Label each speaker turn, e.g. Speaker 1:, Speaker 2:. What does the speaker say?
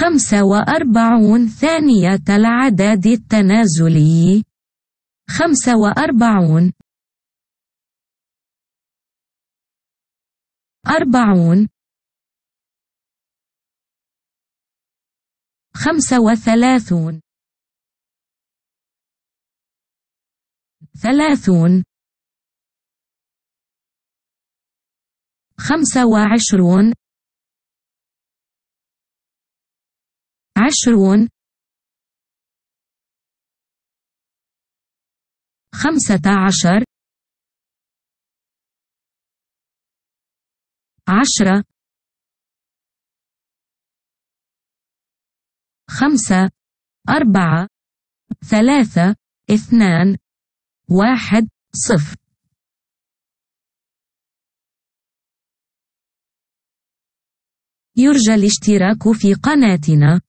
Speaker 1: خمسة وأربعون ثانية العدد التنازلي
Speaker 2: خمسة وأربعون أربعون خمسة وثلاثون ثلاثون خمسة وعشرون عشرون خمسة عشر عشرة خمسة أربعة ثلاثة اثنان واحد صفر يرجى الاشتراك في قناتنا